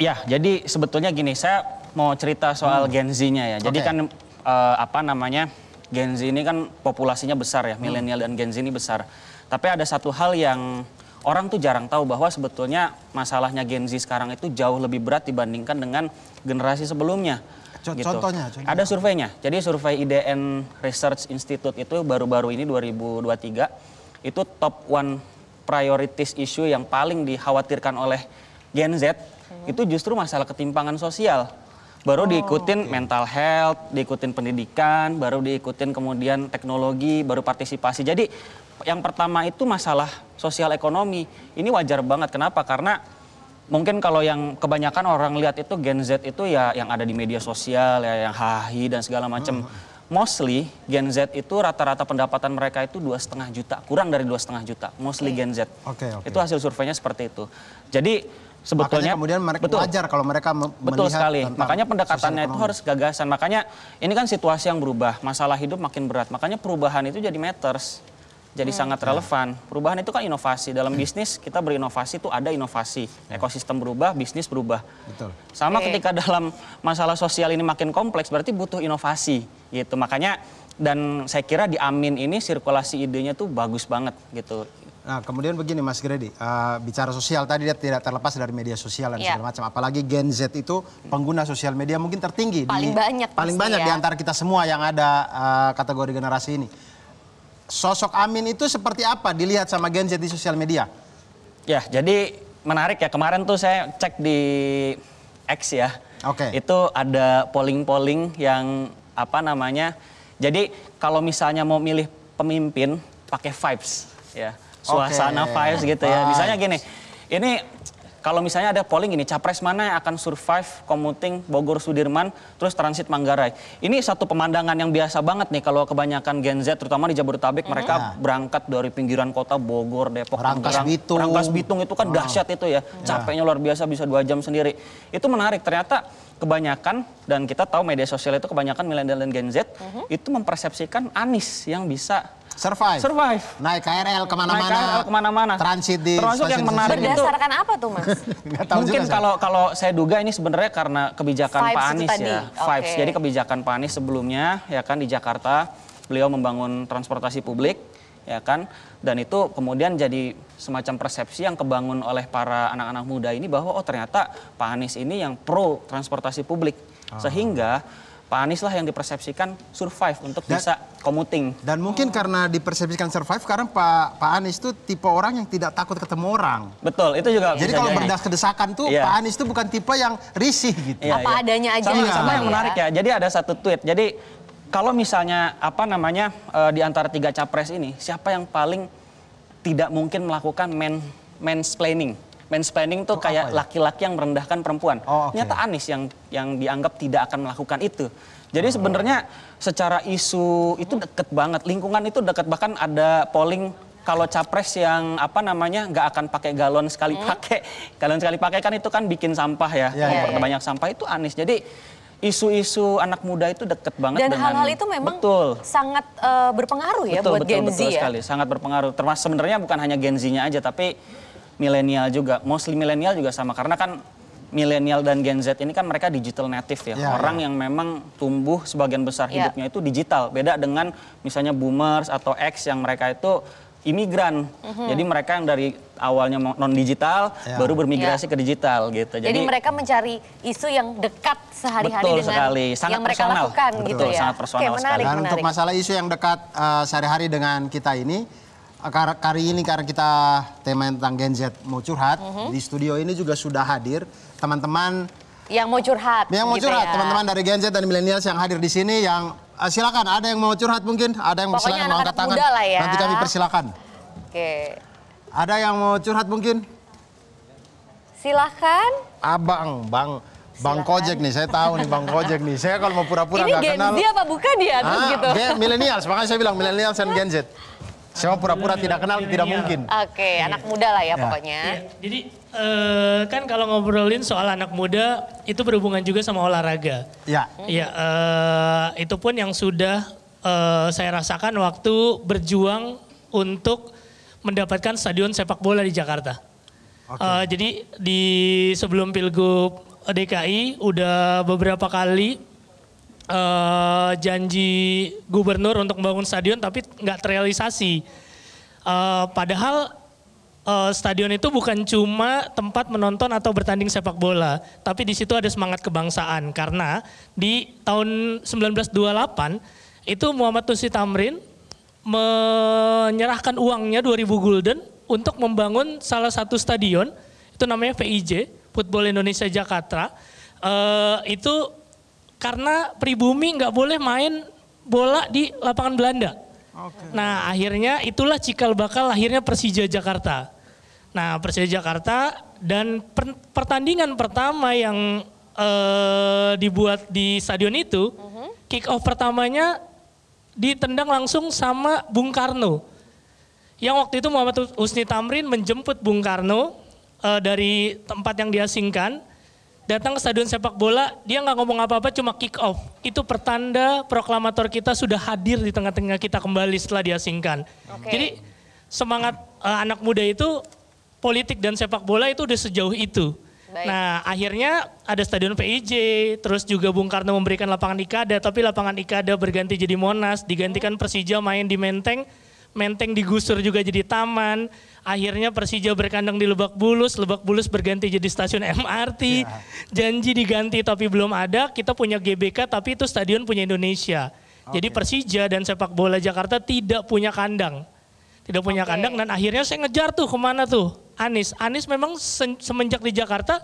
Ya, jadi sebetulnya gini, saya mau cerita soal hmm. Gen Z-nya ya. Jadi okay. kan uh, apa namanya Gen Z ini kan populasinya besar ya, hmm. milenial dan Gen Z ini besar. Tapi ada satu hal yang orang tuh jarang tahu bahwa sebetulnya masalahnya Gen Z sekarang itu jauh lebih berat dibandingkan dengan generasi sebelumnya. Contohnya, gitu. contohnya, contohnya. Ada surveinya. Jadi survei IDN Research Institute itu baru-baru ini 2023 itu top one priorities issue yang paling dikhawatirkan oleh Gen Z Hmm. itu justru masalah ketimpangan sosial baru oh, diikutin okay. mental health, diikutin pendidikan, baru diikutin kemudian teknologi, baru partisipasi. Jadi yang pertama itu masalah sosial ekonomi. Ini wajar banget kenapa? Karena mungkin kalau yang kebanyakan orang lihat itu Gen Z itu ya yang ada di media sosial ya yang hahi dan segala macam. Hmm. Mostly Gen Z itu rata-rata pendapatan mereka itu dua setengah juta, kurang dari dua setengah juta. Mostly Gen Z. Okay, okay. Itu hasil surveinya seperti itu. Jadi sebetulnya Makanya kemudian mereka betul, wajar kalau mereka betul sekali makanya pendekatannya itu harus gagasan makanya ini kan situasi yang berubah masalah hidup makin berat makanya perubahan itu jadi matters jadi hmm. sangat relevan. Perubahan itu kan inovasi. Dalam bisnis kita berinovasi itu ada inovasi. Ya. Ekosistem berubah, bisnis berubah. Betul. Sama e. ketika dalam masalah sosial ini makin kompleks berarti butuh inovasi gitu. Makanya dan saya kira di Amin ini sirkulasi idenya tuh bagus banget gitu. Nah, kemudian begini Mas Gredi, uh, bicara sosial tadi dia tidak terlepas dari media sosial dan yeah. segala iya. macam. Apalagi Gen Z itu pengguna sosial media mungkin tertinggi paling di, banyak paling banyak ya. di antara kita semua yang ada uh, kategori generasi ini. Sosok Amin itu seperti apa dilihat sama Gen Z di sosial media? Ya, jadi menarik ya. Kemarin tuh saya cek di X ya. Oke. Okay. Itu ada polling-polling yang apa namanya? Jadi kalau misalnya mau milih pemimpin pakai vibes ya. Suasana okay. vibes gitu ya. Misalnya gini, ini kalau misalnya ada polling ini, capres mana yang akan survive komuting Bogor Sudirman terus transit Manggarai. Ini satu pemandangan yang biasa banget nih kalau kebanyakan Gen Z terutama di Jabodetabek mm mereka nah. berangkat dari pinggiran kota Bogor, Depok, Rangkas Bitung. Rangkas Bitung itu kan oh. dahsyat itu ya. ya. Capeknya luar biasa bisa dua jam sendiri. Itu menarik ternyata kebanyakan dan kita tahu media sosial itu kebanyakan milenial dan Gen Z mm -hmm. itu mempersepsikan Anies yang bisa Survive. Survive. Naik KRL kemana-mana. kemana-mana. Transit di Termasuk yang menarik Berdasarkan apa tuh mas? tahu Mungkin kalau kalau saya duga ini sebenarnya karena kebijakan Vibes Pak Anies ya. Okay. Jadi kebijakan Pak Anies sebelumnya ya kan di Jakarta beliau membangun transportasi publik ya kan dan itu kemudian jadi semacam persepsi yang kebangun oleh para anak-anak muda ini bahwa oh ternyata Pak Anies ini yang pro transportasi publik oh. sehingga Pak Anies lah yang dipersepsikan survive untuk dan, bisa commuting. Dan mungkin oh. karena dipersepsikan survive, karena Pak Pak Anies itu tipe orang yang tidak takut ketemu orang. Betul, itu juga. Jadi kalau berdas kedesakan tuh yeah. Pak Anies itu bukan tipe yang risih gitu. Yeah, Apa yeah. adanya aja. Sama, sama yang menarik ya. Jadi ada satu tweet. Jadi kalau misalnya apa namanya eh, di antara tiga capres ini, siapa yang paling tidak mungkin melakukan men mansplaining? men spending tuh kayak ya? laki-laki yang merendahkan perempuan. Oh, okay. Nyata Anies yang yang dianggap tidak akan melakukan itu. Jadi oh. sebenarnya secara isu itu deket banget, lingkungan itu deket bahkan ada polling kalau capres yang apa namanya nggak akan pakai galon sekali hmm? pakai, galon sekali pakai kan itu kan bikin sampah ya, yeah, ya, yeah, yeah. banyak ya, sampah itu Anies. Jadi isu-isu anak muda itu deket banget dan hal-hal itu memang betul. sangat uh, berpengaruh ya betul, buat betul, Gen Z betul ya. sekali, sangat berpengaruh. Termasuk sebenarnya bukan hanya Gen Z-nya aja tapi milenial juga, mostly milenial juga sama karena kan milenial dan Gen Z ini kan mereka digital native ya. ya, ya. Orang ya. yang memang tumbuh sebagian besar ya. hidupnya itu digital. Beda dengan misalnya boomers atau X yang mereka itu imigran. Mm-hmm. Jadi mereka yang dari awalnya non digital ya. baru bermigrasi ya. ke digital gitu. Jadi, Jadi mereka mencari isu yang dekat sehari-hari dengan sekali. Sangat yang mereka personal. lakukan betul. gitu ya. Sangat personal Oke, menarik, sekali. Dan untuk masalah isu yang dekat uh, sehari-hari dengan kita ini kali ini karena kita tema tentang Gen Z mau curhat mm -hmm. di studio ini juga sudah hadir teman-teman yang mau curhat yang mau gitu curhat teman ya. teman-teman dari Gen Z dan milenials yang hadir di sini yang uh, silakan ada yang mau curhat mungkin ada yang Pokoknya silakan angkat tangan lah ya. nanti kami persilakan oke okay. ada yang mau curhat mungkin silakan abang bang Bang Silahkan. Kojek nih, saya tahu nih Bang Kojek nih. Saya kalau mau pura-pura nggak -pura kenal. Ini Gen Z apa bukan dia ya? ah, gitu. Milenial, makanya saya bilang milenial dan Gen Z. Siapa pura-pura tidak kenal iya. tidak mungkin. Oke, okay, iya. yeah. anak muda lah ya, yeah. pokoknya. Yeah. Jadi uh, kan kalau ngobrolin soal anak muda itu berhubungan juga sama olahraga. Ya. Iya, hmm. uh, itu pun yang sudah uh, saya rasakan waktu berjuang untuk mendapatkan stadion sepak bola di Jakarta. Okay. Uh, jadi di sebelum Pilgub DKI udah beberapa kali uh, janji gubernur untuk membangun stadion tapi nggak terrealisasi. Uh, padahal uh, stadion itu bukan cuma tempat menonton atau bertanding sepak bola, tapi di situ ada semangat kebangsaan karena di tahun 1928 itu Muhammad Tusi Tamrin menyerahkan uangnya 2000 gulden untuk membangun salah satu stadion itu namanya vij Football Indonesia Jakarta. Uh, itu karena pribumi nggak boleh main bola di lapangan Belanda. Okay. Nah akhirnya itulah cikal bakal lahirnya Persija Jakarta. Nah Persija Jakarta dan per pertandingan pertama yang uh, dibuat di stadion itu, uh mm-hmm. -huh. kick off pertamanya ditendang langsung sama Bung Karno. Yang waktu itu Muhammad Husni Tamrin menjemput Bung Karno uh, dari tempat yang diasingkan datang ke stadion sepak bola, dia nggak ngomong apa-apa, cuma kick off. Itu pertanda proklamator kita sudah hadir di tengah-tengah kita kembali setelah diasingkan. Okay. Jadi semangat uh, anak muda itu politik dan sepak bola itu udah sejauh itu. Baik. Nah akhirnya ada stadion PIJ, terus juga Bung Karno memberikan lapangan Ikada, tapi lapangan Ikada berganti jadi Monas, digantikan hmm. Persija main di Menteng Menteng digusur juga jadi taman. Akhirnya Persija berkandang di Lebak Bulus, Lebak Bulus berganti jadi stasiun MRT. Yeah. Janji diganti tapi belum ada. Kita punya GBK tapi itu stadion punya Indonesia. Okay. Jadi Persija dan sepak bola Jakarta tidak punya kandang. Tidak punya okay. kandang dan akhirnya saya ngejar tuh kemana tuh Anis. Anis memang se semenjak di Jakarta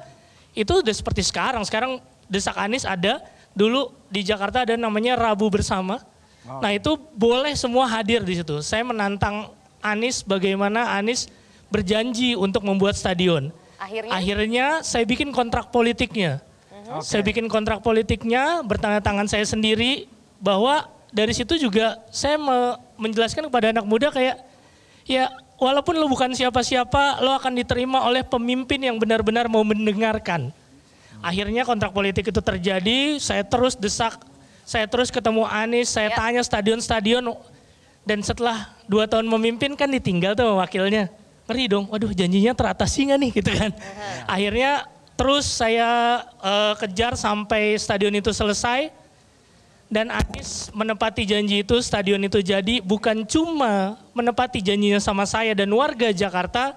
itu udah seperti sekarang. Sekarang desak Anis ada, dulu di Jakarta ada namanya Rabu Bersama Nah itu boleh semua hadir di situ. Saya menantang Anies bagaimana Anies berjanji untuk membuat stadion. Akhirnya, Akhirnya saya bikin kontrak politiknya. Mhm. Okay. Saya bikin kontrak politiknya bertanda tangan saya sendiri bahwa dari situ juga saya me menjelaskan kepada anak muda kayak ya walaupun lo bukan siapa-siapa lo akan diterima oleh pemimpin yang benar-benar mau mendengarkan. Hmm. Akhirnya kontrak politik itu terjadi, saya terus desak saya terus ketemu Anies, saya ya. tanya stadion-stadion. Dan setelah dua tahun memimpin kan ditinggal tuh wakilnya. Ngeri dong, waduh janjinya teratasi nggak nih gitu kan. Akhirnya terus saya uh, kejar sampai stadion itu selesai. Dan Anies menepati janji itu, stadion itu jadi bukan cuma menepati janjinya sama saya dan warga Jakarta,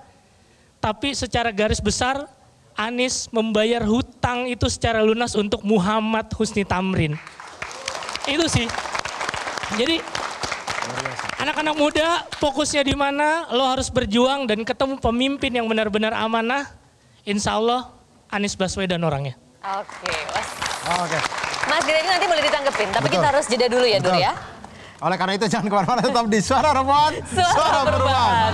tapi secara garis besar Anies membayar hutang itu secara lunas untuk Muhammad Husni Tamrin itu sih. Jadi anak-anak muda fokusnya di mana? Lo harus berjuang dan ketemu pemimpin yang benar-benar amanah. Insya Allah Anies Baswedan orangnya. Oke, okay, Mas. Oh, Okay. Mas Gede nanti boleh ditanggepin, tapi Betul. kita harus jeda dulu ya, dulu Dur ya. Oleh karena itu jangan kemana-mana, tetap di Suara Rebuan, Suara, Suara Perubahan.